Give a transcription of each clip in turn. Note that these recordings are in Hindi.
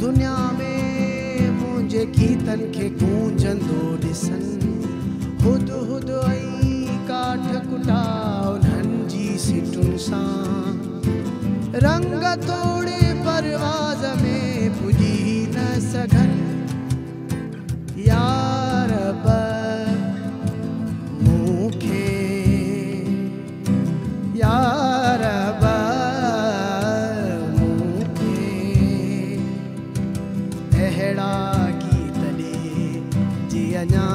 दुनिया में मुंहिंजे गीतनि खे गूंजंदो ॾिस ठाकुटा उन्हनि जी सिटुनि सां रंग तोड़े परवाज़ में पुॼी न सघनि यार मूंखे यार मूंखे अहिड़ा गीत ॾे जे अञा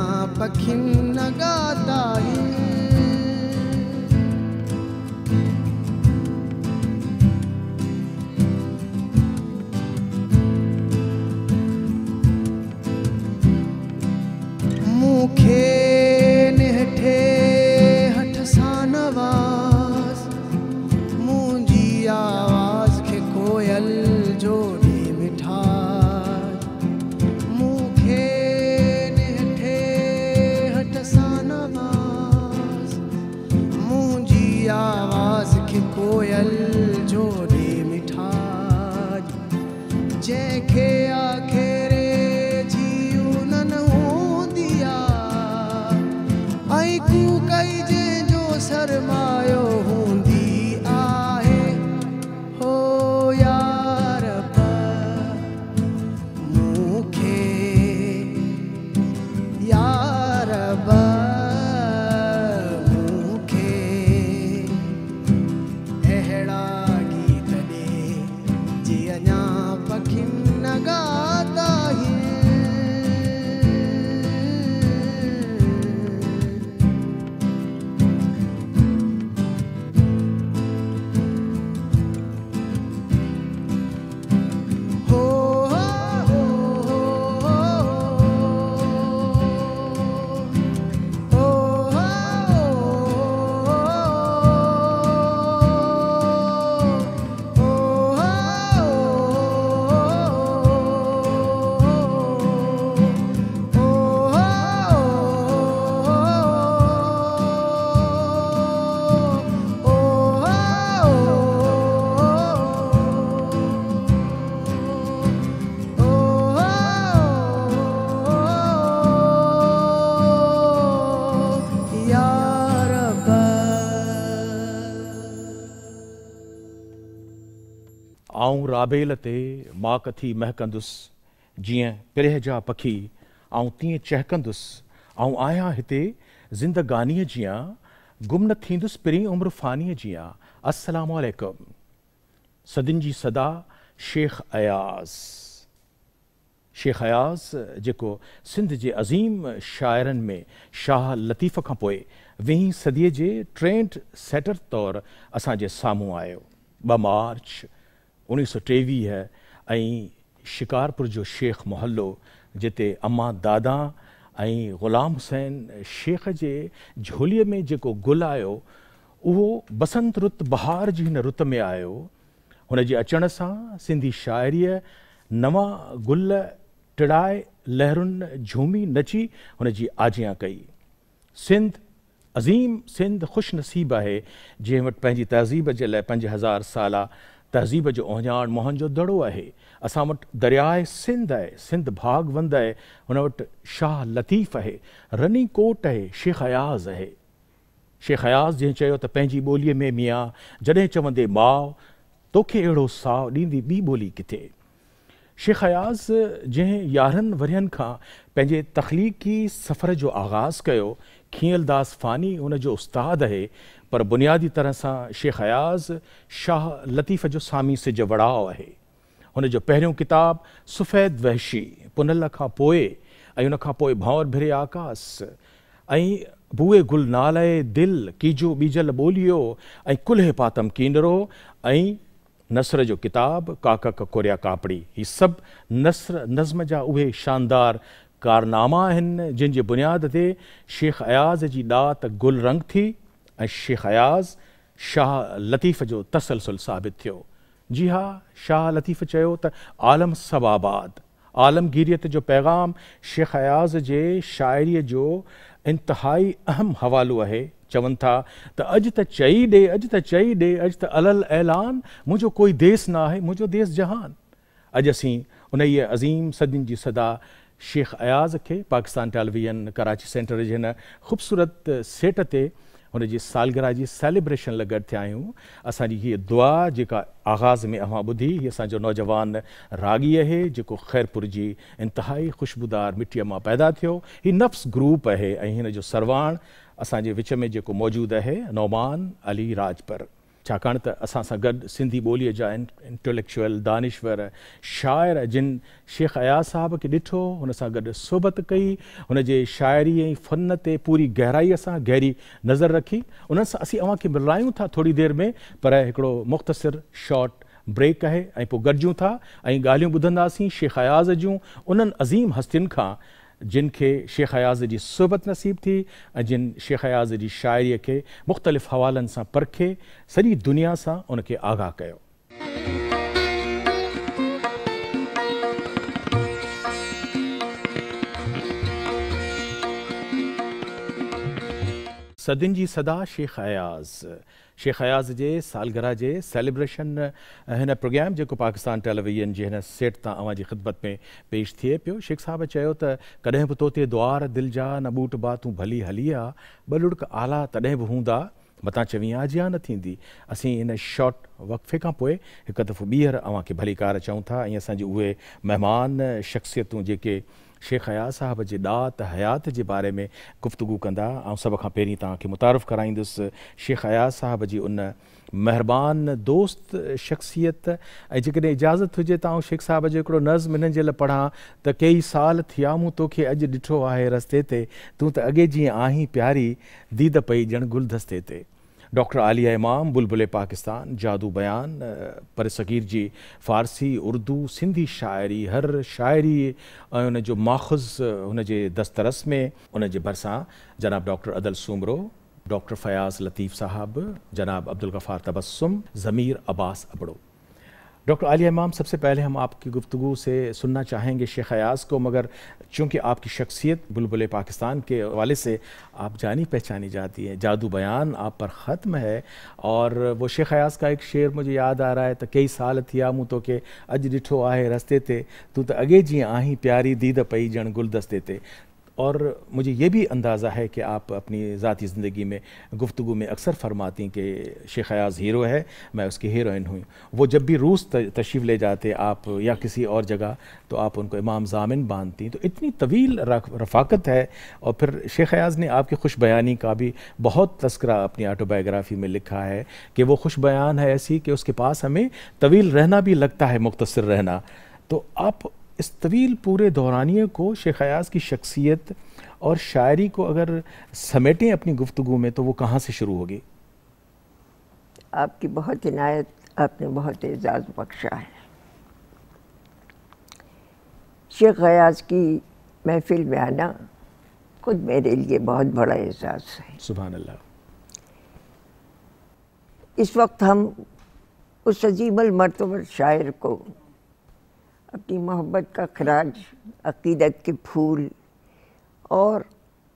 पखियुनि जोड़ आबेल ते मां कथी महकंदुसि जीअं पिरह जा पखी ऐं तीं चहकंदुसि ऐं आहियां हिते ज़िंदगानीअ जीअं गुम न थींदुसि उम्र उमिरि फ़ानीअ जीअं असलाम सदियुनि जी सदा शेख अयाज़ शेख अयाज़ जेको सिंध जे अज़ीम शाइरनि में शाह लतीफ़ का पोइ वीहीं सदीअ जे ट्रेंड सेटर तौर असांजे साम्हूं आयो ॿ मार्च उणिवीह सौ टेवीह ऐं शिकारपुर जो शेख मोहल्लो जिते अम्मा दादा ऐं ग़ुलाम हुसैन शेख जे झोलीअ में जेको गुल आयो उहो बसंत रुत बहार जी हिन रुत में आयो हुन जे अचण सां सिंधी शाइरीअ नवां गुल टिड़ाए लहरुनि झूमी नची हुन जी आजियां कई सिंध अज़ीम सिंध ख़ुशि नसीब आहे जंहिं वटि पंहिंजी तहज़ीब जे लाइ पंज हज़ार साला तहज़ीब जो उहिञाण मोहन जो दड़ो आहे असां दरियाए सिंध आहे सिंध भागवंद है उन शाह लतीफ़ है रनी कोट आहे शेख अयाज़ है शेख अयाज़ जंहिं बोली में मियाँ जडे चवंदे माओ तोखे अड़ो साव ॾींदी ॿी ॿोली किथे शेख अयाज़ जंहिं यारहनि वरहनि खां पंहिंजे तख़लीक़ी सफ़र जो आगाज़ कयो खीअलदास फ़ानी हुन जो उस्तादु पर बुनियादी तरह से शेख अयाज़ शाह लतीफ़ जो सामी सिज वड़ाउ आहे हुन जो पहिरियों किताबु सुफ़ैद वहशी पुनल का पोइ उन खां भिरे आकाश ऐं गुल नाले दिल कीजो बीजल बोलियो कुल्हे पातम कीनरो नसर जो किताबु काक कोरिया कापड़ी ही सब नसर नज़म जा उहे शानदार कारनामा जिन बुनियाद ते शेख अयाज़ की दात गुल रंग थी शेख अयाज़ शाह लतीफ़ जो तसलसल साबित थियो जी हा शाह लतीफ़ आलम सबाबाद आलमगीरियत जो पैगाम शेख अयाज़ के शायरी जो इंतहाई अहम हवालो है चवन था त अॼु त चई ॾे अॼु त चई ॾे अॼु त अलल ऐलान मुझो कोई देस ना आहे मुंहिंजो देस जहान अज असीं उन ई अज़ीम सदन की सदा शेख अयाज़ के पाकिस्तान टेलीविजन कराची सेंटर जे ख़ूबसूरत सेट ते हुनजी सालगिरह जी सेलिब्रेशन लाइ गॾु थिया आहियूं असांजी हीअ दुआ जेका आगाज़ में अव्हां ॿुधी हीअ असांजो नौजवान रागी आहे जेको ख़ैरपुर जी इंतिहाई ख़ुशबूदार मिटीअ मां पैदा थियो हीउ नफ़्स ग्रुप आहे ऐं हिन जो सरवाण असांजे विच में जेको मौजूदु आहे नौमान अली राजपर छाकाणि त असां सां गॾु सिंधी ॿोलीअ जा इन इंटेलेक्चुअल दानिश्वर शाइर जिन शेख अयाज़ साहब खे ॾिठो हुन सां गॾु सोबत कई हुन जे शाइरी ऐं फ़न ते पूरी गहराईअ सां गहरी नज़र रखी उन्हनि सां असीं अव्हां खे मिलायूं था थोरी देरि में पर हिकिड़ो मुख़्तसिर शॉट ब्रेक आहे ऐं पोइ गॾिजूं था ऐं ॻाल्हियूं ॿुधंदासीं शेख अयाज़ जूं उन्हनि अज़ीम हस्तियुनि खां जिन खे शेख अयाज़ जी सोबत نصیب थी جن जिन शेख अयाज़ जी کے مختلف حوالن हवालनि सां परखे सॼी दुनिया ان کے आगाह कयो सदियुनि जी صدا शेख अयाज़ शेख अयाज जे सालगिरह जे सेलिब्रेशन हिन प्रोग्राम जो पाकिस्तान टेलीविजन के सेट तां ख़िदमत में पेश थिए पो शेख साहब कदें भी तोते बि दिल ते जा न बूट बा तू भली हली आ ॿ लुड़क आला तदें भी हूंदा मत चवी आज या न थींदी इन शॉर्ट वक्फे खां पोइ हिकु दफ़ो ॿीहर अव्हां भली कार चूं था ऐं असांजी मेहमान शख्सियतू जो शेख हयात साहब के दात हयात के बारे में गुफ़्तगु कंदा ऐं सभ खां पहिरीं तव्हांखे मुतारफ़ शेख हयात साहब की उन मेहरबान दोस्त शख़्सियत ऐं जेकॾहिं इजाज़त हुए तो शेख साहब जो नज़म इन पढ़ा तो कई साल थिया मूं तोखे अॼु ॾिठो आहे रस्ते तू तो अगे जी जीअं प्यारी दीद पई ॼण गुलदस्ते डॉक्टर आलिया इमाम बुलबुल पाकिस्तान जादू बयान पर जी फ़ारसी उर्दू सिंधी शायरी हर शायरी ऐं उन जो माख़ज़ हुन दस्तरस में उन भरसा जनाब डॉक्टर अदल सूमरो डॉक्टर फ़याज़ लतीफ़ साहब जनाब अब्दुल गफ़ार तबस्सुम ज़मीर अब्बास अबड़ो डॉक्टर आलिया इमाम सबसे पहले हम आपकी गुफ्तु से सुनना चाहेंगे शेख अयाज को मगर चूँकि आपकी शख्सियत बुलबुल पाकिस्तान के हवाले से आप जानी पहचानी जाती हैं जादू बयान आप पर ख़त्म है और वो शेख अयाज का एक शेर मुझे याद आ रहा है तो कई साल थी मुँह तो के अज डिठो आए रस्ते थे तू तो अगे जी आहीं प्यारी दीद पई जण गुलदस्ते थे और मुझे ये भी अंदाज़ा है कि आप अपनी ज़ाती ज़िंदगी में गुफ्तु में अक्सर फरमाती कि शेख अयाज हीरो है मैं उसकी हीरोइन हूँ वो जब भी रूस तशीफ ले जाते आप या किसी और जगह तो आप उनको इमाम जामिन बांधती तो इतनी तवील रफाकत है और फिर शेख अयाज ने आपकी खुश बयानी का भी बहुत तस्करा अपनी आटोबायोग्राफ़ी में लिखा है कि वो खुश बयान है ऐसी कि उसके पास हमें तवील रहना भी लगता है मुख्तर रहना तो आप इस तवील पूरे दौरानिए को शेख अयाज की शख्सियत और शायरी को अगर समेटें अपनी गुफ्तु में तो वो कहाँ से शुरू होगी आपकी बहुत इनायत आपने बहुत एजाज़ बख्शा है शेख अयाज की महफिल में आना खुद मेरे लिए बहुत बड़ा एजाज़ है सुबह अल्लाह इस वक्त हम उस अजीब मरतबर शायर को अपनी मोहब्बत का खराज अकीदत के फूल और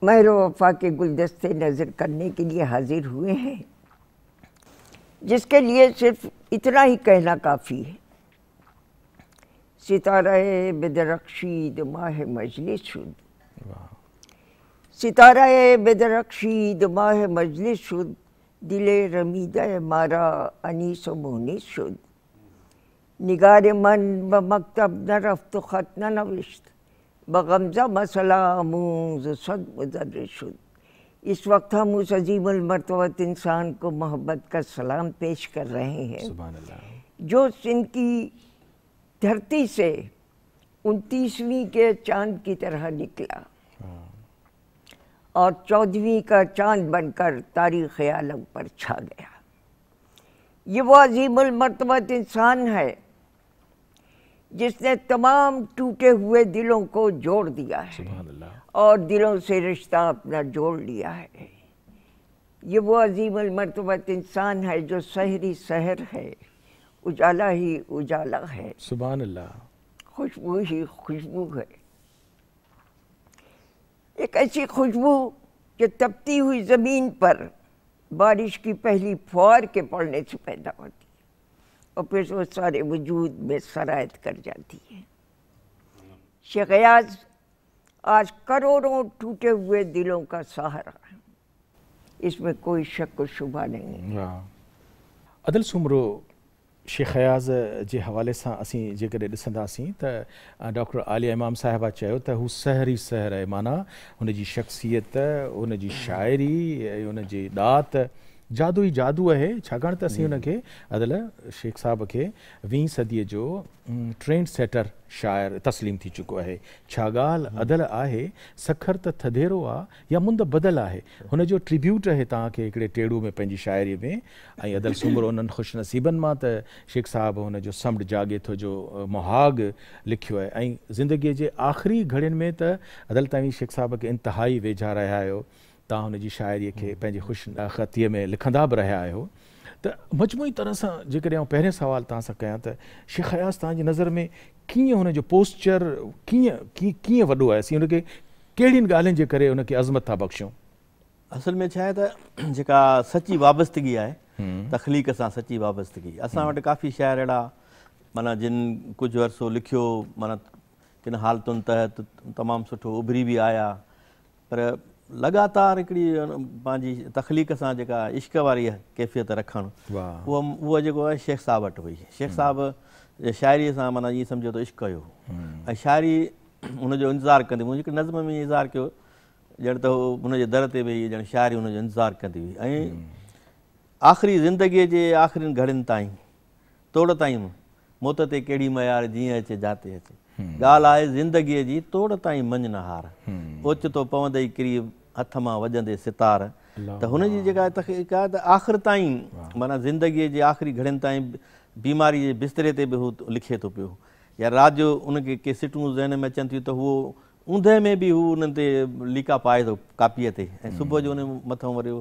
महर वफा के गुलदस्ते नज़र करने के लिए हाजिर हुए हैं जिसके लिए सिर्फ इतना ही कहना काफ़ी है सितारा बेदरक्षीद माह मजलिस सितारा बेदरक्षीद माह मजलिस दिले रमीद मारा अनीस मोहनी शुद निगार मन به न نرفت खत خط ننوشت به غمزه इस वक्त हम उस अजीम इंसान को मोहब्बत का सलाम पेश कर रहे हैं जो इनकी धरती से उनतीसवीं के चांद की तरह निकला हाँ। और चौदहवीं का चांद बनकर तारीख़ आलम पर छा गया ये वो अजीम इंसान है जिसने तमाम टूटे हुए दिलों को जोड़ दिया है और दिलों से रिश्ता अपना जोड़ लिया है ये वो अजीम अलमरतबत इंसान है जो सहरी सहर है उजाला ही उजाला है सुबह अल्लाह खुशबू ही खुशबू है एक ऐसी खुशबू जो तपती हुई ज़मीन पर बारिश की पहली फुहार के पड़ने से पैदा होती है और फिर वो सारे वजूद में सरायत कर जाती है शेखयाज आज करोड़ों टूटे हुए दिलों का सहारा इसमें कोई शक व शुबा नहीं हाँ। अदल सुमरो शेखयाज़ के हवाले से असीं जेकॾहिं त डॉक्टर आलिया इमाम साहिबा चयो त सहर ई सहर आहे माना उन शख़्सियत हुनजी शायरी उन ॾात जादू ही जादू है छाकाणि त असीं हम्म. अदल शेख साहब के वी सदी जो ट्रेंड सेटर शायर तस्लीम थी चुको है छागाल हम्म. अदल आहे सखर त थधेरो या मुंद बदल आहे हुन जो ट्रिब्यूट है तव्हांखे एकड़े टेड़ू में पंहिंजी शायरी में अदल सुमर उन ख़ुशिनसीबनि मां त शेख साहब हुन जो समड जागे थो जो मुहाग लिखियो है जिंदगी के जे आख़िरी घड़ियन में त अदल तव्हीं शेख साहब के इंतहाई वेझा रहा है तव्हां हुनजी शाइरी खे हम्म। पंहिंजे ख़ुशि ख़तीअ में लिखंदा बि रहिया आहियो त मजमूई तरह सां जेकॾहिं आउं पहिरें सुवाल तव्हां सां कयां त शेख हयास तव्हांजी नज़र में कीअं हुनजो पोस्चर कीअं की कीअं वॾो आहे असीं हुनखे कहिड़ियुनि ॻाल्हियुनि जे करे हुनखे अज़मत था बख़्शूं असल में छा आहे त जेका सची वाबस्तगी आहे हम्म। तखलीक़ सां सची वाबस्तगी असां हम्म। वटि काफ़ी शाइर अहिड़ा माना जिन कुझु अरसो लिखियो माना किन हालतुनि तहत तमामु सुठो उभरी बि आया पर लगातार हिकिड़ी पंहिंजी तखलीक़ सां जेका इश्क वारी कैफ़ियत रखणु उहा उहा जेको आहे शेख साहब वटि हुई शेख हम्म। साहब शाइरीअ सां माना ईअं सम्झो त इश्क कयो हम्म। ऐं शाइरी हुनजो इंतज़ारु कंदी हुई हिकु नज़म में इंतज़ारु कयो ॼण त उहो हुनजे दर ते वेही ॼण शाइरी हुनजो इंतज़ारु कंदी हुई ऐं हम्म। आख़िरी ज़िंदगीअ जे आख़िरियुनि घड़ियुनि ताईं तोड़ ताईं मौत ते कहिड़ी मयार जीअं अचे जाते अचे ॻाल्हि आहे ज़िंदगीअ जी तोड़ ताईं मंझनहार ओचितो हम्म। पवंदई क़रीब हथ मां वॼंदे सितार त हुनजी जेका तहक़ीक़ आहे आख़िर ताईं माना जिंदगी जे आख़िरी घड़न ताईं बीमारी जे बिस्तरे ते बि लिखे तो पियो या रात जो उनके के सिटूं ज़हन में अचन थी तो वो ऊंदे में भी हू ते लीका पाए तो कापीअ ते ऐं जो उन हम्म। मथां वरी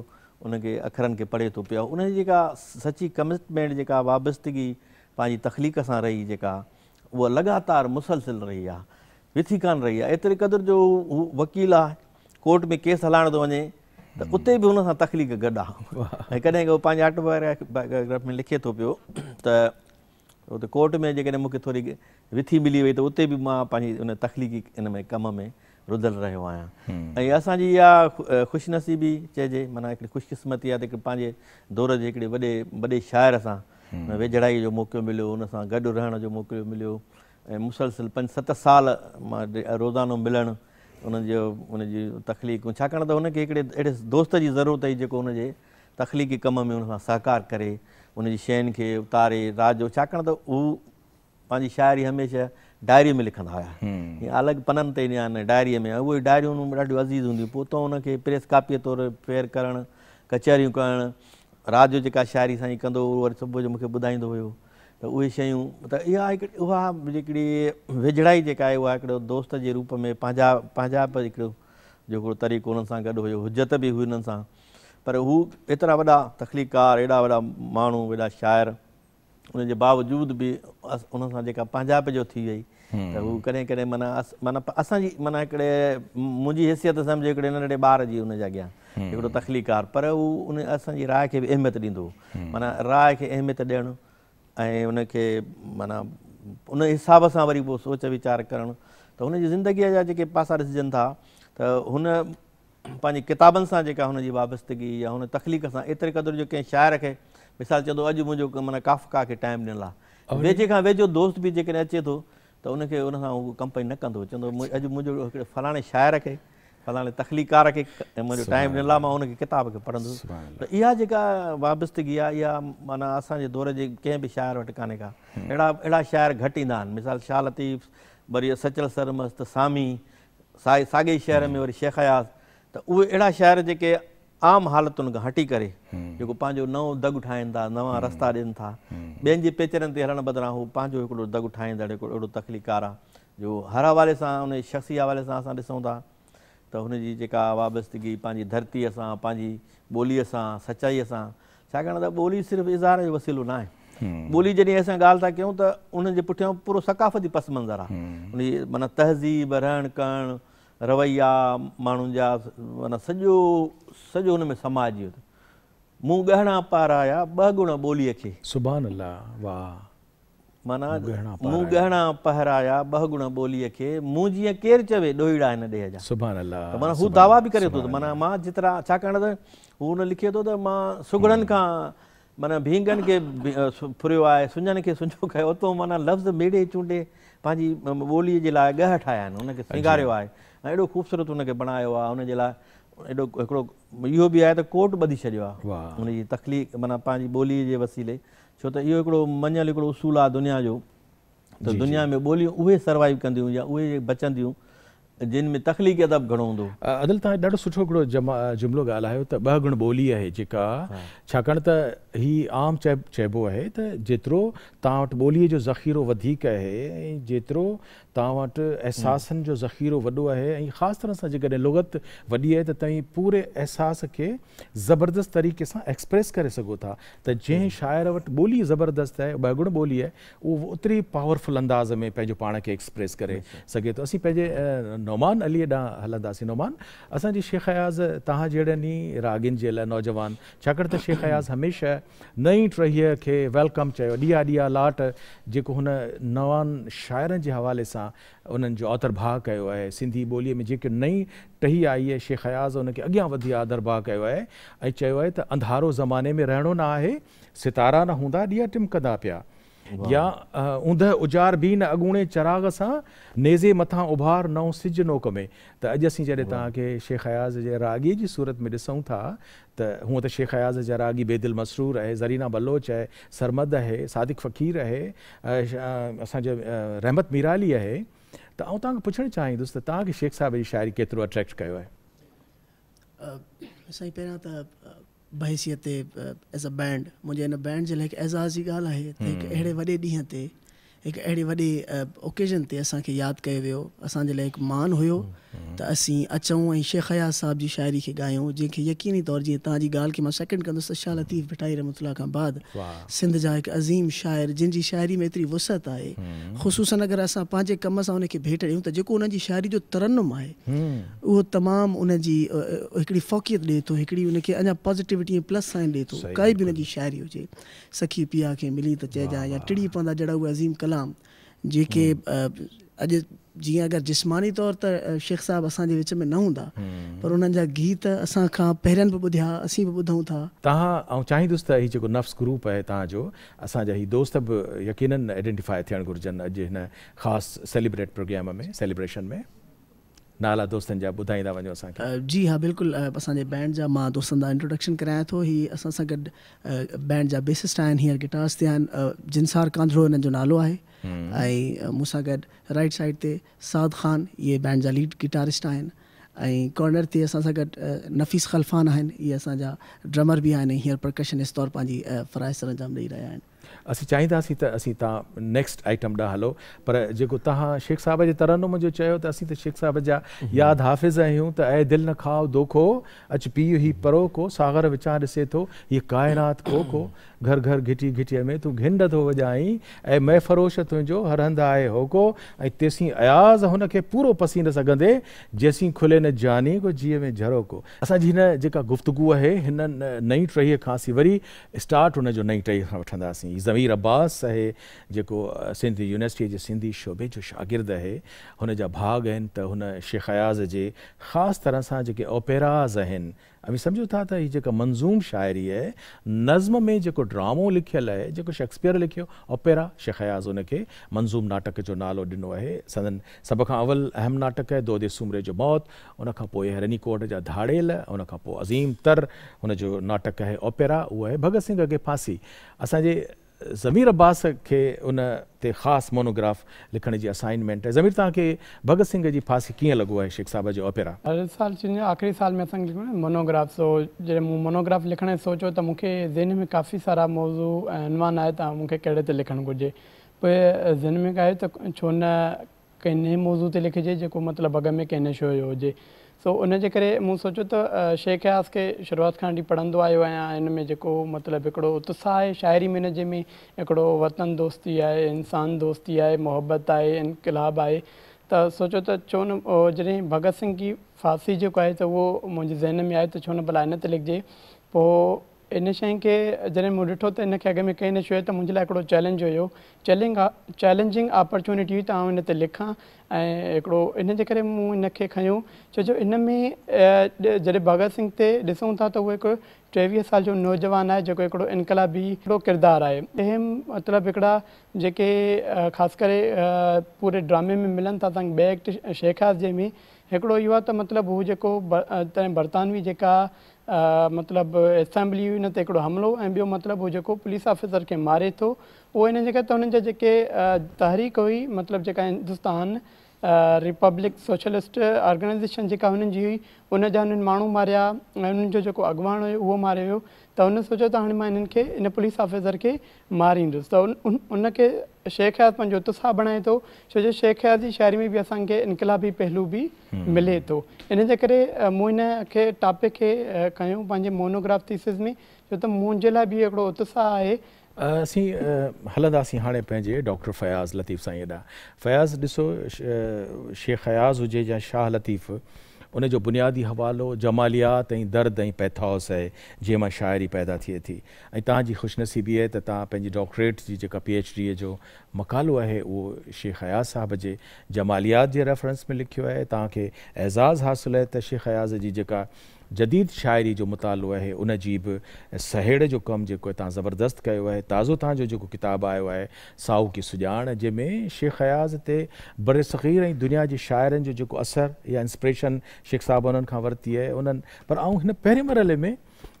उनके अखरन के पढ़े तो पियो उनजी जेका सची कमिटमेंट जेका वाबस्तगी पंहिंजी तखलीक़ सां रही जेका उहा लॻातार मुसलसिल रही आहे विथी कान रही आहे एतिरे क़दुरु जो हू वकील आहे कोर्ट में केस हलाइण थो वञे त उते बि हुन सां तकलीफ़ गॾु आहे ऐं कॾहिं पंहिंजे आटो में लिखे थो पियो त उते कोर्ट में जेकॾहिं मूंखे थोरी विथी मिली वई त उते बि मां पंहिंजी उन तकलीक़ी इन में कम में रुधल रहियो आहियां ऐं असांजी इहा ख़ुशनसीबी चइजे माना हिकिड़ी ख़ुशकिस्मती आहे त पंहिंजे दौर जे हिकिड़े वॾे वॾे शाइर सां वेझड़ाई जो मौक़ो मिलो उन सां रहण जो मौक़ो मिलो मुसलसिल पंज सत साल मां रोज़ानो मिलणु उन्हनि जो उनजी तखलीक़ूं छाकाणि त हुनखे हिकिड़े अहिड़े दोस्त जी ज़रूरत हुई जेको हुनजे तखलीक़ी कम में हुन सहकार करे उनजी शयुनि खे उतारे राजो छाकाणि त हू पंहिंजी शाइरी हमेशह डायरी में लिखंदा हुया अलॻि पननि ते ईंदियूं आहिनि डायरीअ में उहे डायरियूं ॾाढियूं अज़ीज़ हूंदियूं पोइ उतां हुनखे प्रेस कापीअ तौरु फेयर करणु कचहरियूं करणु रात जो जेका शाइरी साईं कंदो हुओ वरी सुबुह जो मूंखे ॿुधाईंदो हुयो त उहे शयूं वेझड़ाई जो आहे दोस्त के रूप में पंहिंजा पंजाब बि तरीक़ो हुननि सां गॾु हुयो हुजत हुई हुननि पर हू एतिरा वॾा तखलीकार एड़ा वा माण्हू वॾा शाइर उनजे बावजूद भी उन पंजाब जो थी वई Hmm. त हू कॾहिं कॾहिं माना माना असांजी माना हिकिड़े मुंहिंजी हैसियत सां हिकिड़े नंढड़े ॿार जी हुनजे अॻियां hmm. हिकिड़ो तखलीकार पर हू उन असांजी राय खे बि अहमियत ॾींदो हुओ hmm. माना राय खे अहमियत ॾियणु ऐं उनखे माना उन हिसाब सां वरी पोइ सोच वीचार करणु त हुनजी ज़िंदगीअ जा जेके पासा ॾिसजनि था त हुन पंहिंजी किताबनि सां जेका हुनजी वाबस्तगी या हुन तखलीक़ सां एतिरे क़दुरु जो कंहिं शाइर खे मिसाल चवंदो अॼु मुंहिंजो माना काफ़का खे टाइम ॾिनल आहे वेझे खां वेझो दोस्त बि जेकॾहिं अचे थो तो उनके उन सां न कह चवंदो अज मुंहिंजो फलाने शायर के फलाने तखलीकार के मुझे टाइम ॾिनल आहे किताब खे पढ़ंदुसि त इहा जेका वाबस्तगी माना असांजे दौर के कें भी शायर वटि कान्हे का हम्म। अड़ा अड़ा शायर घटि ईंदा मिसाल शाह लतीफ़ वरी सचल सरमस्त सामी सा साॻे शहर में हम्म। वरी शेख हयाज़ त उहे अहिड़ा शाइर आम हालतुनि खां हटी करे जेको पंहिंजो नओं दगु ठाहिनि था नवां रस्ता ॾियनि था ॿियनि जे पेचरनि ते हलण बदिरां उहो पंहिंजो हिकिड़ो दगु ठाहींदड़ अहिड़ो तखलीकारु आहे जो हर हवाले सां उन शख़्सी हवाले सां असां ॾिसूं था त हुनजी जेका वाबस्तगी पंहिंजी धरतीअ सां पंहिंजी ॿोलीअ सां सचाईअ सां छाकाणि त ॿोली सिर्फ़ु इज़ार जो वसीलो न आहे ॿोली जॾहिं असां ॻाल्हि था कयूं त उन जे पुठियां पूरो सकाफ़ती पस मंज़र आहे उनजी माना तहज़ीब रहणु करणु रवैया माण्हुनि जा माना सॼो सॼो हुन में समाज जो मूं ॻहणा पाराया ॿ गुण ॿोलीअ खे सुभाणे माना मूं ॻहणा पहिराया ॿ गुण ॿोलीअ खे मूं जीअं केरु चवे ॾोहिड़ा हिन ॾेह जा सुभाणे माना हू दावा भी करे थो माना मां जितरा छाकाणि त हू हुन लिखे तो त मां सुगड़नि हम्म। खां माना भींगनि खे फुरियो आहे सुञनि खे सुञो कयो उतां तो माना लफ़्ज़ मेड़े चूंडे पंहिंजी ॿोलीअ जे लाइ ॻह ठाहिया आहिनि हुनखे सिंगारियो आहे एडो ख़ूबसूरत उनके बणायो आहे हुनजे लाइ एॾो हिकिड़ो इहो बि आहे त कोट ॿधी छॾियो आहे हुनजी तखलीक़ माना पंहिंजी ॿोलीअ जे वसीले छो तो इहो हिकिड़ो मञियलु हिकिड़ो उसूल आहे दुनिया जो तो दुनिया में ॿोलियूं उहे सर्वाइव कंदियूं या उहे बचंदियूं जिन में तखलीक़ अदब घणो हूंदो अदल तव्हां ॾाढो सुठो हिकिड़ो जमा जुमिलो ॻाल्हायो त ॿ गुण ॿोली आहे जेका छाकाणि त ही आम चैब चइबो आहे त जेतिरो तव्हां वटि जो ज़ख़ीरो वधीक आहे ऐं जेतिरो तव्हां वटि जो ज़ख़ीरो वॾो है ऐं ख़ासि तरह से जेकॾहिं लुगत वॾी आहे त तव्हीं पूरे अहसास के ज़बरदस्त तरीक़े से एक्सप्रेस कर सघो था त जंहिं शाइर वटि ॿोली ज़बरदस्त आहे ॿगुण ॿोली आहे उहो ओतिरी पावरफुल अंदाज़ में पंहिंजो पाण खे एक्सप्रेस करे अच्छा। सघे थो असीं पंहिंजे नौमान अली ॾांहुं हलंदासीं नौमान असांजी शेख अयाज़ तहाँ जड़े ही रागिन के लिए नौजवान छाकाणि त शेख अयाज़ हमेशा नई टहीह के वेलकम चयो ॾींहुं लाट जो उन नवां शायर के हवा से उन्हनि जो आदर भाउ सिंधी ॿोलीअ में जेके नई टही आई है शेख हयाज़ हुनखे अॻियां वधी आदर भाउ है आहे अंधारो ज़माने में रहणो ना आहे सितारा न हूंदा ॾींहं टिमकंदा पाया या उंदह उजार बीन न चराग सा नेज़े मथा उभार नौ सिज नो कमे त अॼु असीं जॾहिं तव्हांखे शेख हयाज़ जे रागी जी सूरत में दिसौ था त हु त शेख हयाज़ जे रागी बेदिल मसरूर है ज़रीना बलोच है सरमद है सादिक फ़क़ीर अस जे रहमत मीराली है त आउं तव्हांखे पुछणु चाहींदुसि त तव्हांखे शेख साहब जी शायरी केतरो अट्रैक्ट कयो है सही पहिरियां त बहसियत एज़ अ बैंड मुंहिंजे हिन बैंड के लिए एक एज़ाज़ जी ॻाल्हि आहे त वे अहिड़े वॾे ॾींहं ते ओकेजन ते असांखे कर कयो वियो असांजे मान हुयो हम्म। त असीं अचूं ऐं शेखयाज़ साहब जी शाइरी खे ॻायूं जंहिंखे यकीनी तौर जीअं तव्हांजी ॻाल्हि खे मां सेकेंड कंदुसि त शाह लतीफ़ भिटाई रुला खां बाद सिंध जा हिकु अज़ीम शाइर जिनि जी शाइरी में एतिरी वुसत आहे ख़ुशूसनि अगरि असां पंहिंजे कम सां हुनखे भेट ॾियूं त जेको उनजी शाइरी जो तरनुम आहे उहो तमामु उनजी हिकिड़ी फ़ौकियत ॾिए थो हिकिड़ी उनखे अञा पॉज़िटिविटी प्लस साइन ॾिए थो काई बि उनजी शाइरी हुजे सखी पिया खे मिली त चइजांइ या टिड़ी पवंदा जहिड़ा उहे अज़ीम कलाम जेके अॼु जीअं अगरि जिस्मानी तौर त शेख साहब असांजे विच में न हूंदा पर हुननि जा गीत असांखां पहिरियां बि ॿुधिया असीं बि ॿुधूं था तव्हां ऐं चाहींदुसि त हीउ जेको नफ़्स ग्रुप आहे तव्हांजो असांजा हीउ दोस्त बि यकीननि आइडेंटिफाई थियणु घुरिजनि अॼु हिन ख़ासि सेलिब्रेट प्रोग्राम में सेलिब्रेशन में नाला दोस्तनि जा ॿुधाईंदा वञो असांखे जी हा बिल्कुलु असांजे बैंड जा मां दोस्तनि सां इंट्रोडक्शन करायां थो हीअ असां सां गॾु बैंड जा बेसिस्ट आहिनि हींअर गिटार्स ते आहिनि जिनसार कांधड़ो हिननि जो नालो आहे ऐं मूंसां गॾु राइट साइड ते साद खान इहे बैंड जा लीड गिटारिस्ट आहिनि ऐं कॉर्नर ते असां सां गॾु नफ़ीस खलफान आहिनि इहे असांजा ड्रमर बि आहिनि हींअर प्रकशन तौरु पंहिंजी फराइज़ सर अंजाम ॾेई रहिया आहिनि असीं चाहींदासीं त असीं तव्हां नेक्स्ट आइटम ॾांहुं हलो पर जेको तव्हां शेख साहिब जे तरनुम जो चयो त असीं त शेख साहिब जा हम्म। यादि हाफ़िज़ आहियूं त ऐं दिलि न खाओ दोखो अच पीउ ही परो को सागर विचार ॾिसे थो हीअ काइनात को को घर घर घिटी घिटीअ में तू घिंड थो वॼाईं ऐं महफ़रोश तुंहिंजो हर हंधि आहे होको ऐं तेसीं अयाज़ हुनखे पूरो पसीन सघंदे जेसीं खुले न जानी को जीअ में झरो को असांजी हिन जेका गुफ़्तगु आहे हिन नई टहीअ खां सि वरी स्टार्ट हुनजो नई टही खां वठंदासीं ज़मीर अब्बास आहे जेको सिंधी यूनिवर्सिटीअ जे सिंधी शोबे जो शागिर्दु आहे हुन जा भाग आहिनि त हुन शेख अयाज़ जे ख़ासि तरह सां जेके ओपेराज़ आहिनि अभी समझो था त हीअ जेका मंज़ूम शायरी है नज़्म में जेको ड्रामो लिखियलु है जेको शेक्सपियर लिखियो ओपेरा शेखयाज़ उनके मंज़ूम नाटक जो नालो ॾिनो आहे सदन सब खां अवल अहम नाटक है दोदे सूमरे जो मौत उन पोइ हरनी कोट जा धाड़ियल उनखां अज़ीम तर उन नाटक है ओपेरा उहो है भगत सिंह अॻे फांसी असांजे ज़मीर अब्बास के उन ते ख़ासि मोनोग्राफ लिखण जी असाइनमेंट आहे ज़मीर तव्हांखे भगत सिंह जी फांसी कीअं लॻो आहे शेख साहिब जो ओपेरा हर साल आख़िरी साल में असांखे लिखणो मोनोग्राफ सो जॾहिं मूं मोनोग्राफ लिखण जो सोचियो त मूंखे ज़हन में काफ़ी सारा मौज़ू ऐं अनुमान आहे त मूंखे कहिड़े ते लिखणु घुरिजे पोइ ज़हन में आयो त छो न कंहिं नए मौज़ू ते लिखिजे जेको मतिलबु अॻ में कंहिं न शो जो हुजे सो उन जे करे मूं सोचियो त शेख आस खे शुरूआति खां वठी पढ़ंदो आयो आहियां हिन में जेको मतिलबु हिकिड़ो उत्साह आहे शाइरी में हिन में हिकिड़ो वतन दोस्ती आहे इंसान दोस्ती आहे मुहबत आहे इनकलाब आहे त सोचियो त छो न जॾहिं भगत सिंह जी फांसी जेको आहे त उहो मुंहिंजे ज़हन में आहे त छो न भला हिन ते लिखिजे पोइ इन शइ खे जॾहिं मूं ॾिठो त इनखे अॻ में कंहिं न छो त मुंहिंजे लाइ हिकिड़ो चैलेंज हुयो चेंग चैलेंजिंग अपॉर्चुनिटी हुई त आउं हिन ते लिखां ऐं हिकिड़ो इन जे करे मूं हिन खयो छो जो इन में जॾहिं भगत सिंह ते ॾिसूं था त उहो हिकु टेवीह साल जो नौजवान आहे जेको हिकिड़ो इनकलाबी हिकिड़ो किरदारु आहे ऐं मतिलबु हिकिड़ा जेके ख़ासि करे पूरे ड्रामे में मिलनि था तव्हांखे ॿिए एक्ट शेखाज जे में हिकिड़ो इहो आहे त मतिलबु हू जेको त बरतानवी जेका मतिलबु असेंबली हुई हुन ते हिकिड़ो हमिलो ऐं ॿियो मतिलबु उहो जेको पुलिस ऑफिसर खे मारे थो उहो इनजे करे त हुननि जा जेके तहरीक हुई मतिलबु जेका हिंदुस्तान रिपब्लिक सोशलिस्ट ऑर्गनइजेशन जेका जी हुई उन मू हुननि माण्हू मारिया ऐं उन्हनि जो जेको अॻवान हुयो उहो मारियो हुयो त हुन सोचियो इन पुलिस ऑफिसर के मारे तो त उन उनखे शेख हयात पंहिंजो उत्साह बणाए तो छो जो शेख हयात की शायरी में भी असांखे इनकलाबी पहलू भी हम्म। मिले तो इन जे टॉपिक खे खंयो पंहिंजे मोनोग्राफ थीसिस में छो तो मुझे लाइ बि उत्साह है असि हलंदासीं हाँ पंहिंजे डॉक्टर फ़याज़ लतीफ़ साई हेॾां फ़याज़ ॾिसो शेख फ़याज़ हुजे या शाह लतीफ़ उन बुनियादी हवालो जमालियात दर्द ऐं पैथॉस आहे जंहिं मां पैदा थिए थी ऐं तव्हांजी ख़ुशनसीबी आहे त डॉक्टरेट जी जेका पी एच डी जो मक़ालो है वो शेख हयाज़ साहब के जमालियात जे रेफरेंस में लिखो है तव्हांखे एज़ाज़ हासिल है त शेख हयाज़ जी जदीद शायरी जो मुतालो है उन जी बि सहेड़ जो कमु जेको आहे ज़बरदस्त कयो आहे ताज़ो तव्हांजो जेको किताबु आयो है साहू की सुजाण जैमें शेख हयाज़ ते बड़े सखीर ऐं दुनिया के शायर जो जो असर या इंस्पिरेशन शेख साहब उन्हनि वरती है आहे उन्हनि पर आउं हिन पहिरें में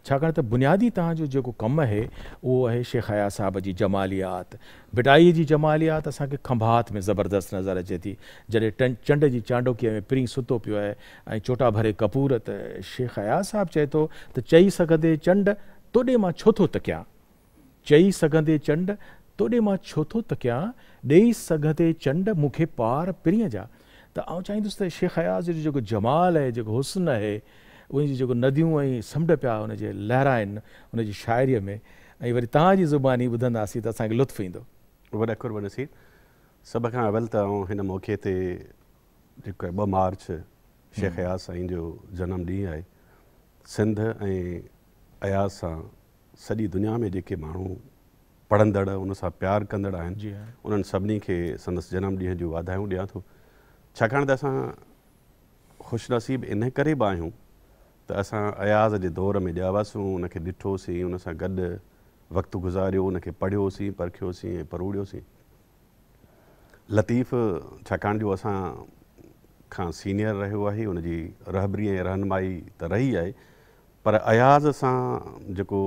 छाकाणि त बुनियादी तव्हांजो जेको कमु आहे उहो आहे शेख हया साहब जी जमालियात बिटाईअ जी जमालियात असांखे खंभात में ज़बरदस्त नज़र अचे थी जॾहिं टं चंड जी चांडोकीअ में प्री सुतो पियो आहे ऐं चोटा भरे कपूर त शेख हया साहब चए थो त चई सघंदे चंड तोॾे मां छो थो तकियां चई सघंदे चंड तोॾे मां छो थो तकियां ॾेई सघंदे चंड मूंखे पार प्रीअ जा त आउं चाहींदुसि त शेख हयाज़ जो जेको जमाल आहे जेको हुस्न आहे उन जी जेको नदियूं ऐं समुंड पिया जे लहरा आहिनि लहराइनि जी शाइरीअ में ऐं वरी तव्हांजी ज़ुबानी ॿुधंदासीं त असांखे लुत्फ़ु ईंदो वॾु वर नसीब सभ खां अवल त आउं हिन मौक़े ते जेको आहे ॿ मार्च शेख अयास साईं जो जनमु ॾींहुं आहे सिंध ऐं अयास सां सॼी दुनिया में जेके माण्हू पढ़ंदड़ उन सां प्यारु कंदड़ आहिनि उन्हनि सभिनी खे संदसि जनमु ॾींहं जूं वाधायूं ॾियां थो छाकाणि त असां ख़ुशनसीब इन करे बि आहियूं त असां अयाज़ जे दौर में ॼियासीं उनखे ॾिठोसीं उन सां गॾु वक़्तु गुज़ारियो उनखे पढ़ियोसीं परखियोसीं ऐं परूड़ियोसीं लतीफ़ छाकाणि जो असां खां सीनियर रहियो आहे उनजी रहबरी ऐं रहनुमाई त रही आहे पर अयाज़ सां जेको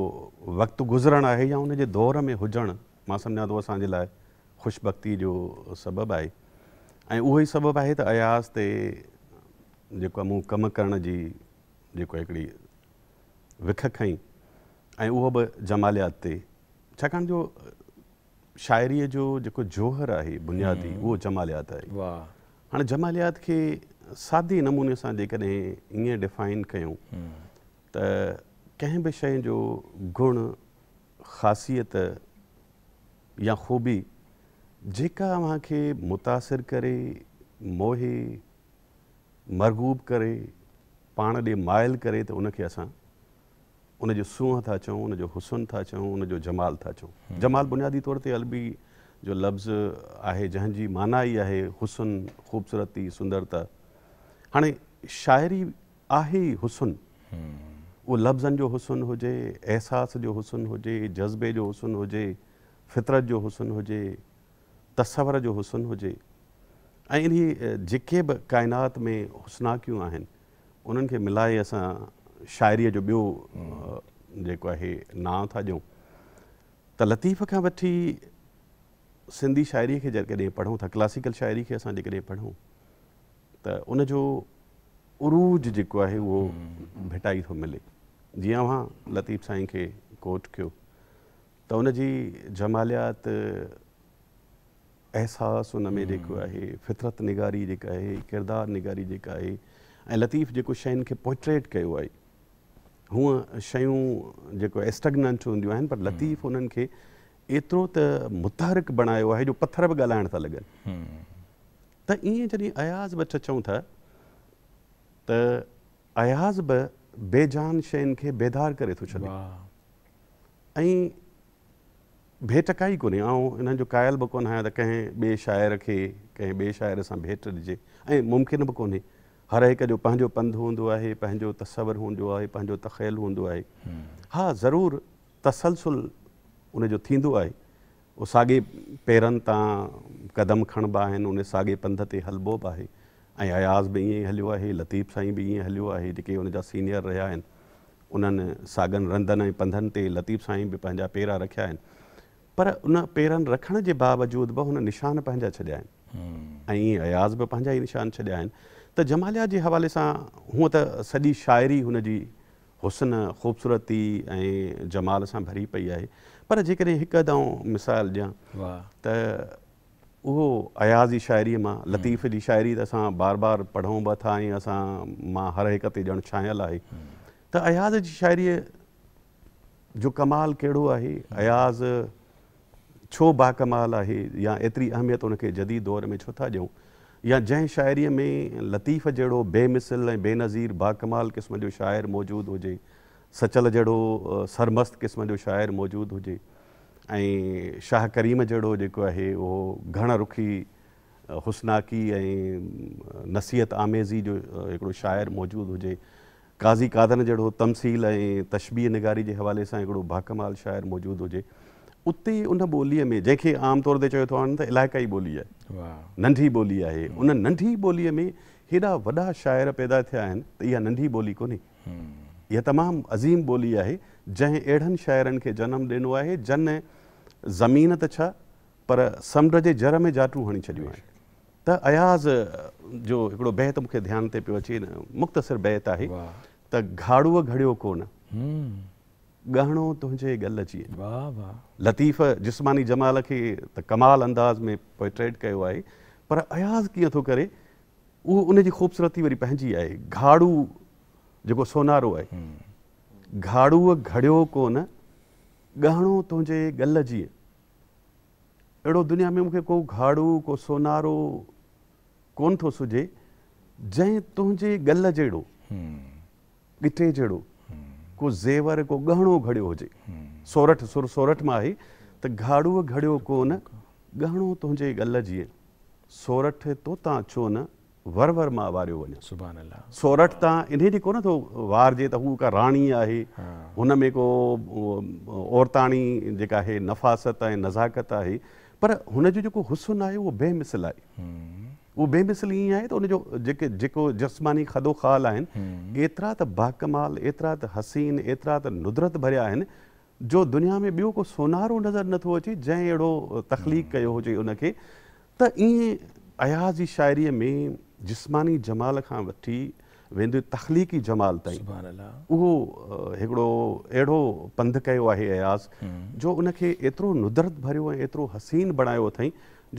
वक़्तु गुज़रणु आहे या उनजे दौर में हुजणु मां सम्झां थो असांजे लाइ ख़ुशबक्ती जो सबबु आहे ऐं उहो ई सबबु आहे त अयाज़ ते जेको मूं कमु करण जी जेको हिकिड़ी विख खईं ऐं जमालियात ते जो शाइरीअ जो जेको जोहर आहे बुनियादी हम्म। उहो जमालियात आहे हाँ जमालियात के सादे नमूने से जेकॾहिं ईअं डिफाइन क्यों हम्म। त कंहिं बि शइ जो गुण ख़ासियत या ख़ूबी जहाँ के मुतासिर करे मोहे मरगूब करे पा ॾे मायल करे तो उनखे असां उनजो सूंहं था चऊं उनजो हुसन था चऊं उनजो जमाल था चऊं हम्म। जमाल बुनियादी तौर ते अलबी जो लफ़्ज़ है जंहिंजी माना ई आहे हुसन ख़ूबसूरती सुंदरता हाँ शायरी आहे हुसन वो हम्म। लफ्ज़न जो हुसन हुजे अहसास जो हुसन हो जज़्बे जो हुसन हुजे फितरत जो हुसन हो तस्वर जो हुसन हो इन्हीं इन्ही जेके बि में हुसनाकियूं उन्हनि खे मिलाए असां शाइरीअ जो ॿियो जेको आहे नां था ॾियूं त लतीफ़ खां वठी सिंधी शाइरी खे जेकॾहिं पढ़ूं था क्लासिकल शाइरी खे असां जेकॾहिं पढ़ूं त उनजो उरूज जेको आहे उहो भिटाई थो मिले जीअं हा लतीफ़ साईं खे कोट कयो त उनजी जमालियात अहसासु उन में जेको आहे फितरत निगारी जेका आहे किरदारु निगारी जेका आहे ऐं लतीफ़ जो शयुनि खे पोट्रेट कयो आहे हूअं शयूं एस्टगनेंट हूंदियूं पर हम्म। लतीफ़ उन्हनि खे त मुतहरक बणायो है जो पत्थर भी ॻाल्हाइण था लॻनि हम्म। त ईअं जॾहिं अयाज़ बि चऊं था त अयाज़ ब बेजान शयुनि खे बेदार करे थो छॾे ऐं भेटकाई कोन्हे ऐं हिननि जो कायल बि कोन आहियां त कंहिं ॿिए शाइर खे कंहिं ॿिए भेट ॾिजे मुमकिन बि कोन्हे हर हिकु जो पंहिंजो पंधु हूंदो आहे पंहिंजो तस्वर हूंदो आहे पंहिंजो तखैल हूंदो आहे हा ज़रूरु तसलसुल उनजो थींदो आहे उहो साॻे पेरनि तां क़दम खणिबा आहिनि उन साॻे पंध ते हलिबो बि आहे ऐं अयाज़ बि ईअं ई हलियो आहे लतीफ़ साईं बि ईअं हलियो आहे जेके हुनजा सीनियर रहिया आहिनि उन्हनि साॻनि रंधनि ऐं पंधनि ते लतीफ़ साईं बि पंहिंजा पेरा रखिया आहिनि पर उन पेरनि रखण जे बावजूदि बि हुन निशान पंहिंजा छॾिया आहिनि ऐं ईअं अयाज़ बि पंहिंजा ई निशान छॾिया आहिनि तो जमालिया के हवाले से हूअं त सॼी शाइरी हुनजी हुस्न ख़ूबसूरती जमाल से भरी पी है पर जेकॾहिं हिकु अदाऊं मिसाल ॾियां त उहो अयाज़ जी शाइरीअ मां हम्म। लतीफ़ की शायरी त असां बार बार पढ़ूं बि था ऐं असां मां हर हिक ते ॼण छांयल आहे हम्म। अयाज़ की शायरी जो कमाल कड़ो है हम्म। अयाज़ छो बाकमाल है या एतरी अहमियत हुनखे जदीद दौर में छो था ॾियूं या जै शायरी में लतीफ़ जड़ो बेमिसल बेनज़ीर बाकमाल क़िस्म जो शाइर मौजूदु हुजे सचल जड़ो सरमस्त क़िस्म जो शाइर मौजूदु हुजे शाह करीम जड़ो जेको आहे उहो घण रुखी हुस्नाकी ऐं नसीहत आमेज़ी जो हिकिड़ो शाइर मौजूदु हुजे काज़ी कादन जड़ो तमसील तशबी निगारी के हवाले से हिकिड़ो बाकमाल शाइर मौजूदु हुजे उते ई उन ॿोलीअ में जंहिंखे आम तौर चयो थो वञे त इलाइक़ाई ॿोली आहे नंढी बोली आहे हम्म। उन नंढी ॿोलीअ में हेॾा वॾा शाइर पैदा थे तो यह इहा नंढी ॿोली कोन्हे हम्म। इहा तमामु अज़ीम बोली है जै अड़न शाइरनि के जन्म ॾिनो है जन ज़मीन त छा पर समुंड जे जर में जाटू हणी छॾियूं त अयाज़ जो हिकिड़ो बैत मूंखे ध्यानु ते पियो अचे मुख़्तसिर बैत है त घाड़ूअ को हम्म। ॻाहिणो तुंहिंजे गल जी लतीफ़ जिस्मानी जमाल के कमाल अंदाज़ में पोइट्रेट किया आहे पर अयाज़ कीअं तो करे उहो उनजी ख़ूबसूरती वो पंहिंजी आहे घाड़ू जेको सोनारो है हम्म। घाड़ू घड़ियो को ॻाहिणो तुझे गल जी अड़ो दुनिया में मूंखे को घाड़ू को सोनारो को थो सुझे जंहिं तुंहिंजे गल जहिड़ो गिटे हम्म। जड़ो को ज़ेवर को गहणो घड़ियो हुजे सोरठ सुर सोरठ में आहे त घाड़ूअ घड़ियो कोन गहणो तुझे गल जीअं सोरठ तो तव्हां छो न वर वर मां वारियो वञे सुभाणे सोरठ तव्हां इन ॾींहुं कोन थो वारजे त हू का राणी आहे हुन में को औरताणी जेका आहे नफ़ासत ऐं नज़ाकत आहे पर हुनजो जेको हुसन आहे उहो बेमिसल आहे हम्म। उहे मिसल ईअं तो त उनजो जेके जेको जस्मानी खदो खाल आहिनि हम्म। एतरा त बाकमाल एतिरा त हसीन एतरा त नुदरत भरिया आहिनि जो दुनिया में ॿियो को सोनारो नज़र नथो अचे जंहिं अहिड़ो तख़लीक़ हम्म। कयो हुजे उनखे त ईअं अयाज़ जी शाइरीअ में जिस्मानी जमाल खां वठी वेंदो तख़लीक़ी जमाल ताईं उहो हिकिड़ो अहिड़ो पंधु कयो आहे अयाज़ हम्म। जो उनखे एतिरो नुदरत भरियो ऐं हसीन बणायो अथई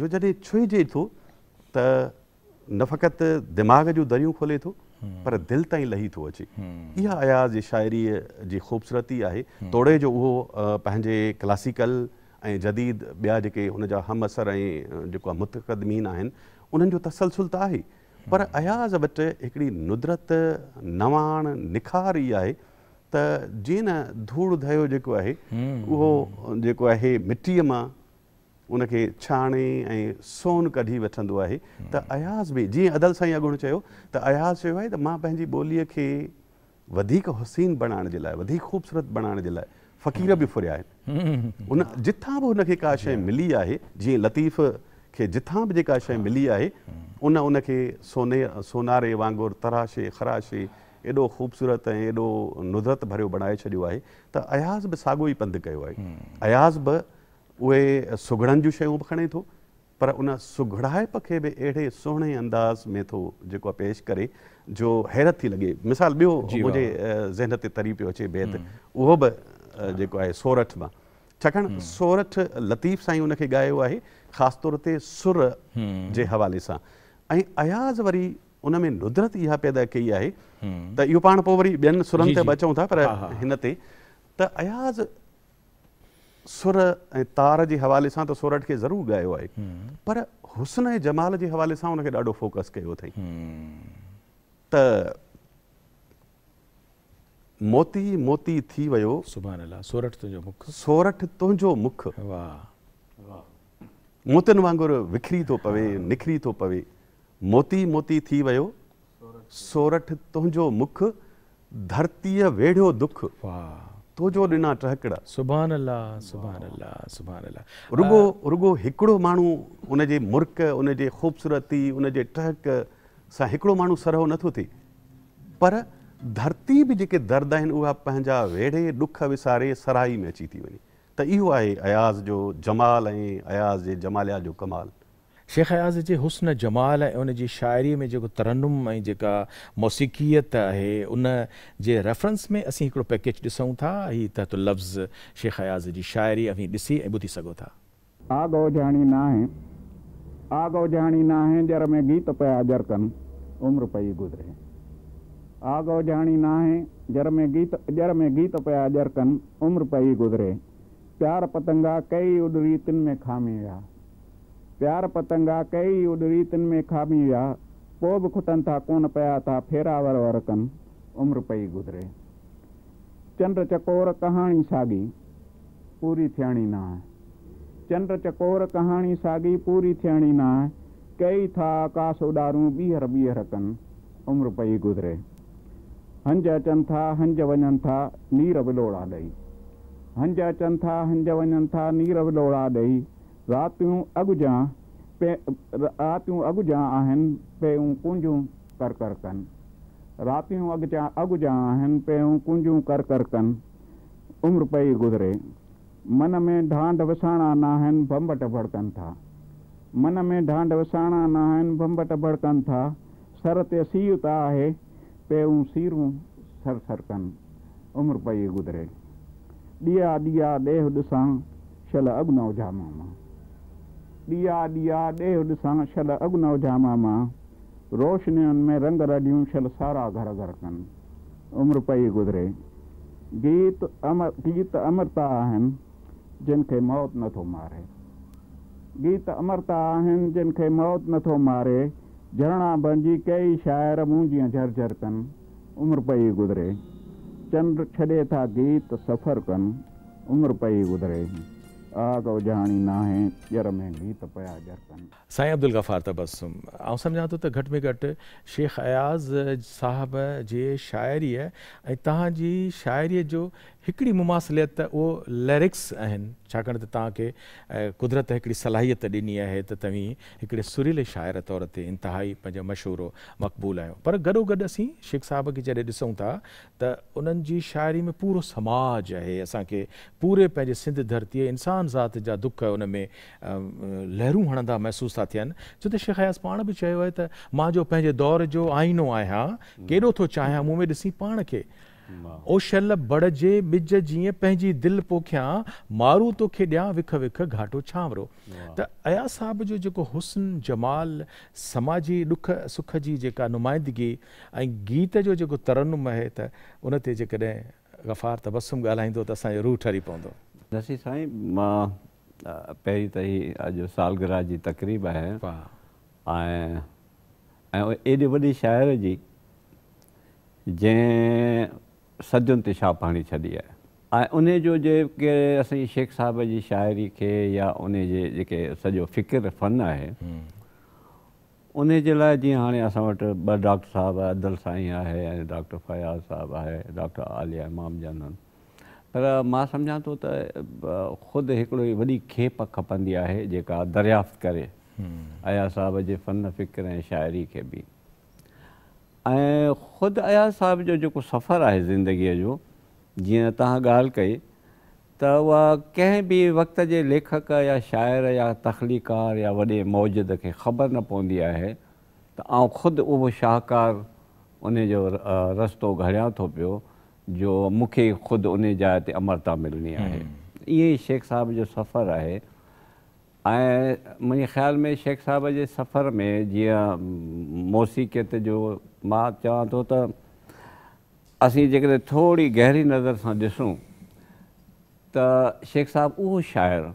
जो जॾहिं छुइजे थो त न फ़क़ति दिमाग़ जो दरियूं खोले तो पर दिल ताईं लही थो अचे हम्म। इहा अयाज़ जी शाइरीअ ख़ूबसूरती आहे हम्म। तोड़े जो उहो पंहिंजे क्लासिकल ऐं जदीद ॿिया जेके हुन हम असर ऐं मुतक़दमीन आहिनि तसलसुल तो है पर अयाज़ वटि हिकिड़ी नुदरत नवाण निखार ई आहे त जीअं न धूड़ धयो जो है वो जेको आहे मिटीअ मां उनखे छाने सोन कढी वठंदो आहे त हम्म। अयाज़ बि जीअं अदल साईं अॻुण अयाज़ चयो आहे त मां पंहिंजी ॿोलीअ खे वधीक ख़ूबसूरत बणाइण के लिए फ़क़ीर भी फुरिया हम्म। उन जिथा भी हुनखे का शइ मिली आहे जीअं लतीफ़ के जिथा भी जेका शइ मिली आहे हम्म। उन उनखे सोने सोनारे वांगुरु तराशे ख़राशे एॾो ख़ूबसूरत ऐं नुदरत भर बणाए छो है त अयाज़ बि साॻियो ई पंधु कयो अयाज़ भी उगड़न जो जूं शयूं बि खणे थो पर उन सुघड़ाइप के भी अड़े सुहिणे अंदाज़ में तो जो पेश करे जो हैरत थी लॻे मिसाल ॿियो मुंहिंजे ज़हन तरी पो अचे बैत हम्म। उहो भी जेको सोरठ में छाकाणि हम्म। सोरठ लतीफ़ साईं उनखे ॻायो है खास तौर ते सुर के हम्म। हवाले से अयाज़ वरी उन में नुदरत इहा पैदा कई आहे त इहो पाण वरी ॿियनि सुरनि ते था पर अयाज़ सुर ऐं तार जे हवाले सां त सोरठ के जरूर ॻायो आहे हम्म। पर हुसन ऐं जमाल के हवाले सां हुनखे ॾाढो फोकस कयो हम्म। त मोती मोती थी वियो सोरठ तुंहिंजो मुख सोरठ तुंहिंजो मुख मोतियुनि वांगुरु विखरी थो पवे निखरी थो पवे मोती मोती थी वियो सोरठ तुंहिंजो मुख धरतीअ वेढ़ियो दुख वाह तो जो ॾिना टहिकड़ा सुभाणे अलाह सुभाणे अलाह सुभाणे अलाह रुगो रुगो हिकिड़ो माण्हू उनजे मुर्क उनजे ख़ूबसूरती उनजे टहक सां हिकिड़ो माण्हू सरहो नथो थिए पर धरती बि जेके दर्द आहिनि उहा पंहिंजा वेड़े ॾुख विसारे सराई में अची थी वञे त इहो आहे अयाज़ जो जमाल ऐं अयाज़ जे जमालिया जो कमाल शेख अयाज़ के हुस्न जमाल ऐं उन शायरी में जेको तरनुम ऐं है मौसीक़ीयत उन रेफरेंस में असीं हिकिड़ो पैकेज ॾिसूं था हीअ तहत लफ़्ज़ शेख अयाज़ की शायरी अवी ॾिसी ऐं ॿुधी सघो था आगो जाणी नाहे आगो ना नाहे जर में गीत पिया अजर कनि उमिरि पई गुज़रे आगो जाणी नाहे जर में गीत जर में गीत पिया अजर कनि उमिरि पई गुज़रे प्यार पतंगा कई उॾरी तिन में खामी विया प्यार पतंगा कई उडरीतन में खामी विया पोइ बि खुटनि था कोन पिया था फेरा वर वर उम्र उमिरि पई गुज़रे चंड चकोर कहानी साॻी पूरी थियणी ना आहे चंड चकोर कहानी सागी पूरी थियणी ना आहे कई था आकाश उॾारूं बीहर बीहर कन उम्र पई गुज़रे हंज अचन था हंज वञनि था नीर विलोड़ा ॾेई हंज अचनि था हंज वञनि था नीर विलोड़ा ॾेई रातियूं अॻुजां पे रातियूं अॻुजां आहिनि पहियूं कुंजूं कर कर कनि रातियूं अॻिजां अॻुजां आहिनि पहियूं कुंजूं कर कर कनि उमिरि पई गुज़रे मन में ढांड वसाणा न आहिनि भंबट भड़कनि था मन में ढांड वसाणा न आहिनि भंबट भड़कनि था सर ते सीउ त आहे पहियूं सीरूं सर सर कनि उमिरि पई गुज़रे ॾीआ ॾीआ ॾेह ॾिसां शल अॻु न उझामां ॾीया ॾीया ॾे होॾ सां छल अॻुनव जामा मां रोशनियुनि में रंग रडियूं छल सारा घर घर कनि उमिरि पई गुज़रे गीत अमर गीत अमरता आहिनि जिन खे मौत नथो मारे गीत अमरता आहिनि जिन मौत मौत नथो मारे झरणा बणिजी कई शाइर मूं जीअं झरझर कनि उमिरि पई गुज़रे चंड छॾे था गीत सफ़र कनि उमिरि पई गुज़रे आगो साईं अब्दुल गफ़ार तबसुम आउं समझा तो त तो घटि में घट शेख अयाज़ साहब जे शाइरीअ ऐं तव्हांजी शाइरीअ जो हिकिड़ी मुमासिलियत वो लिरिक्स आहिनि छाकाणि त सलाहियत ॾिनी आहे त तव्हीं हिकिड़े सुरीले तौर ते इंतहाई पंहिंजो मशहूरु मक़बूल आयो पर गॾो गॾु असीं शेख साहब की जैसे ॾिसूं था त उन्हनि जी में पूरा समाज है असांखे पूरे पंहिंजे सिंध धरती इंसान ज़ात जा दुख उनमें लहरू हणंदा महसूस था थन छो तो शेख हयाज़ पा भी चयो आहे त जो पंहिंजे दौर जो आइनो आया केॾो तो चाहें मूं में ॾिसी पाण खे ओ शल बड़जे ॿिज जीअं पंहिंजी दिलि पोखियां मारू तो खेॾियां विख विख घाटो छांवरो त अया साहब जो जेको हुस्न जमाल समाजी ॾुख सुख जी जेका नुमाइंदगी ऐं गीत जो जेको तरनुम आहे त उन ते जेकॾहिं गफ़ार तबसुम ॻाल्हाईंदो त असांजो रूह ठरी पवंदो नसी साईं मां पहिरीं त ई अॼु सालगिरह जी तकरीब आहे ऐं एॾे वॾे शाइर जी जंहिं सदियुनि ते छा पाणी छॾी आहे ऐं उन जो जेके असांजी शेख साहब जी शायरी के या उन जे जेके सॼो फ़िकिर फ़न है उन जे हाँ अस हाणे डॉक्टर साहब अदल साई है डॉक्टर फयाज़ साहब है डॉक्टर आलिया इमाम जन पर मां समझा तो त एक वही खेप खपंदी है जेका दरियाफ़्त करे हम्म। अया साहब के फ़न फ़िक्र शायरी के भी खुद अया साहब जो जो सफ़र आहे जिंदगी जो जीअं तव्हां कई तो उहा कंहिं बि वक़्त जे लेखक या शायर या तख़लीकार या वे मौजद के ख़बर न पवंदी है त आउं ख़ुदि उहो शाहकार उन जो रस्तो घड़ियां थो पियो जो मूंखे ख़ुदि उन जाइ ते अमरता मिलणी आहे हम्म। इहो ई शेख साहब जो सफ़र है मुझे ख़्याल में शेख साहब के सफ़र में जो मौसीक़ीअ जो मां चवां थो तो त असीं जेकॾहिं गहरी नज़र से ॾिसूं त शेख साहबु उहो शाइरु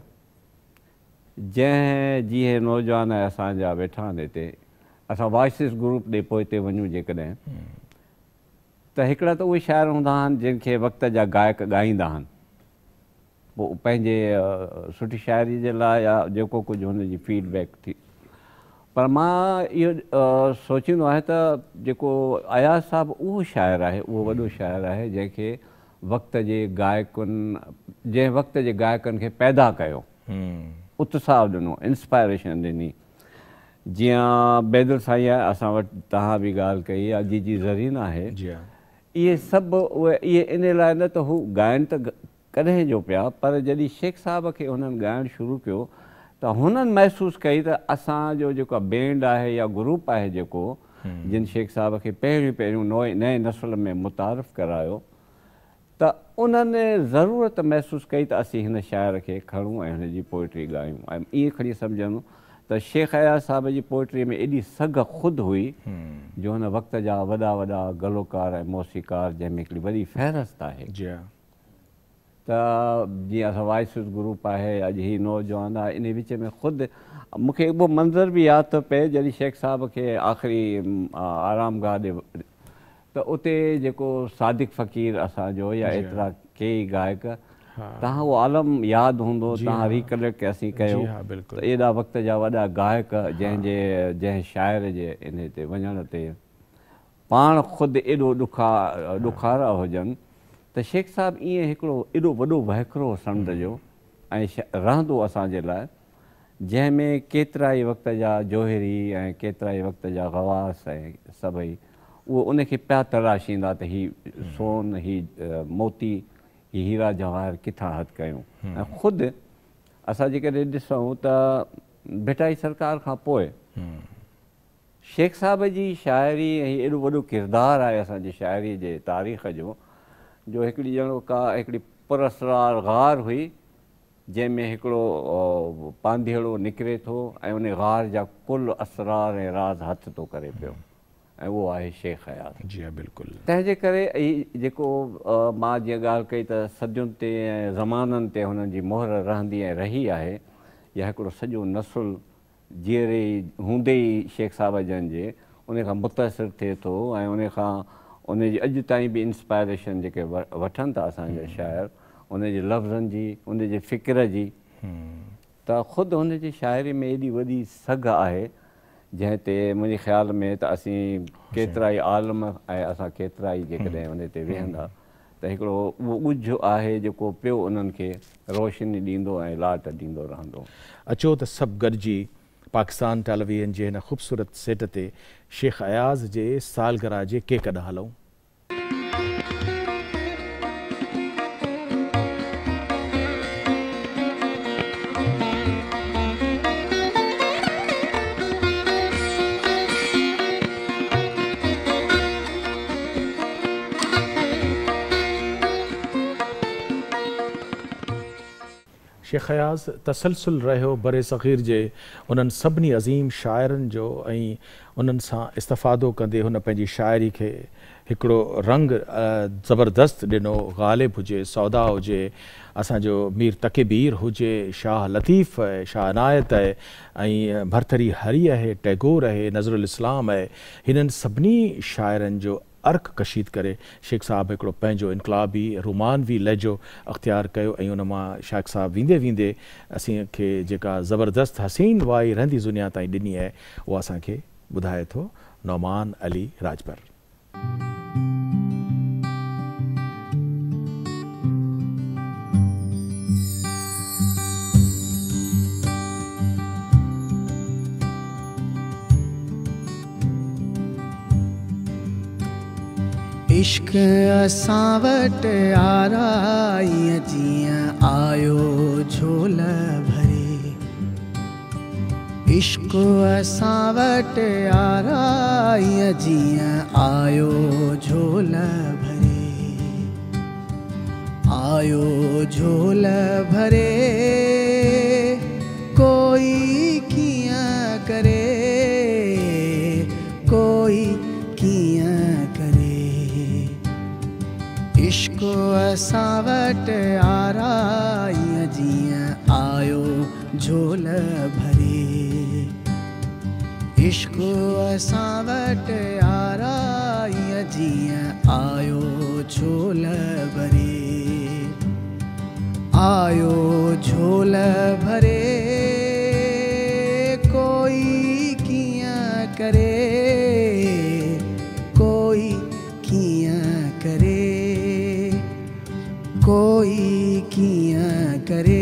जंहिं जीअं नौजवान असांजा वेठा इतने अस असां वॉइसिस ग्रुप ॾे पोइ हिते वञूं जेकॾहिं त हिकिड़ा त उहे वक़्त जहा गायक ॻाईंदा पोइ पंहिंजे सुठी शाइरी जे लाइ या जो कुछ उनकी फीडबैक थी पर मां इहो सोचींदो आहियां अयाज़ साहब उहो शायर है उहो वो शायर है जैसे वक़्त के गायक जै वक़्त जे गायकनि खे पैदा कयो हम्म। उत्साह ॾिनो इंस्पायरेशन दिनी जी बैदल साईं अस भी वटि कई आहे जी जी ज़रीन है ये सब उहे इन लाइ न त हू त कदें जो पिया पर जॾहिं शेख साहब के हुननि गायण शुरू कयो तो हुननि महसूसु कई तो असो जेको बैंड आहे या ग्रुप है जो जिन शेख साहब के पहिरियों पहिरियों नए नए नसुल में मुतारफ़ करायो त उन्हनि ज़रूरत महसूस कई तो असीं शायर के खे खणूं ऐं हुन जी पोइट्री ॻायूं ऐं ईअं खणी समुझनि शेख अया साहब की पोइट्री में एडी सग खुद हुई हम्म। जो हुन वक़्त जा वा वॾा गलोकार मौसीकार जंहिंमें वही फहरस्त है आहे त जीअं असां वॉइस ग्रुप आहे अॼु हीउ नौजवान आहे इन विच में ख़ुदि मूंखे ॿ मंज़र बि यादि थो पए जॾहिं शेख साहब खे आख़िरी आरामगा ॾिए त उते जेको सादिक फ़क़ीर असांजो या एतिरा कई गायक तव्हां उहो आलम यादि हूंदो तव्हां रिकनेक्ट असीं कयो जा वॾा गायक जंहिंजे जंहिं शाइर जे इन ते वञण ते पाण ख़ुदि एॾो ॾुखा ॾुखारा हुजनि त शेख साहिबु ईअं हिकिड़ो एॾो वॾो वहकरो समुंड जो ऐं श रहंदो असांजे लाइ जंहिंमें केतिरा ई वक़्त जा जोहिहरी ऐं केतिरा ई वक़्त जा गवास ऐं सभई उहो उनखे पिया तराश ईंदा त हीअ सोन हीअ मोती ही हीरा जवाहर किथां हथु कयूं ऐं ख़ुदि असां जेकॾहिं ॾिसूं त भिटाई सरकार खां पोइ शेख साहिब जी शाइरी ऐं एॾो वॾो किरदारु आहे तारीख़ जो जो हिकिड़ी ॼणो का हिकिड़ी पुरसरारु गार हुई जंहिंमें हिकिड़ो पांधिड़ो निकिरे थो ऐं उन गार जा कुल असरार ऐं राज़ हथ थो करे पियो ऐं उहो आहे शेख हयात जी बिल्कुलु तंहिंजे करे इहा जेको मां जीअं ॻाल्हि कई त सदियुनि ते ऐं ज़माननि ते हुननि जी मोहर रहंदी ऐं रही आहे या हिकिड़ो सॼो नसुलु जीअं रही शेख साहब जन जे उनखां मुख़्तसिर थिए थो ऐं उन अज ताईं बि इंस्पायरेशन जेके वठनि था असांजा हम्म। शाइर उनजे लफ़्ज़नि जी उनजे फ़िक्र की हम्म। त ख़ुदि हुनजी शाइरी में एडी वही सघ आहे जंहिं ते ख़्याल में त असीं केतिरा ई आलम अस केतरा केतिरा ई हम्म। वेहंदा त हिकिड़ो उहो है जो जेको पियो रोशनी ॾींदो लाट ॾींदो रहंदो अचो तो सब गॾिजी पाकिस्तान टेलीविजन जे हिन ख़ूबसूरत सेट ते शेख अयाज़ जे सालगराह जे केकॾा हलऊं शेख हयाज़ तसलसल रहियो बरे सग़ीर जे उन्हनि अज़ीम शायरन जो ऐं उन्हनि सां शायरी के हुन रंग ज़बरदस्त ॾिनो ग़ालिब हुए सौदा हुजे असांजो मीर तकबीर हुजे शाह लतीफ़ है शाह अनायत है भरथरी हरी है टैगोर है नज़रुल इस्लाम आहे हिननि सभिनी शाइरनि जो अर्क कशीद करे शेख साहब हिकिड़ो पंहिंजो इनकलाबी रुमानवी लहजो अख़्तियार कयो ऐं उन मां शेख साहब वेंदे वेंदे असींखे जेका ज़बरदस्त हसीन वाई रहंदी दुनिया ताईं ॾिनी आहे उहा असांखे ॿुधाए थो नौमान अली राजभर इश्क असां वटि आरा जीअं आयो झोल भरे इश्क असां वटि आरा जीअं आयो झोल भरे आयो झोल भरे। असावट आरा आराईअ आयो झोल भरे इश्क असावट आरा आराईअ आयो झोल भरे आयो झोल भरे कोई किया करे कोई किया करे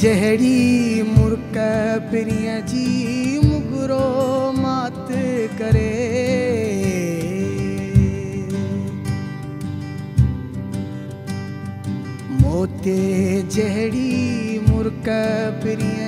जहड़ी मुर्क प्रिया जी मुगरो मात करे मोते जहड़ी मुर्क प्रिया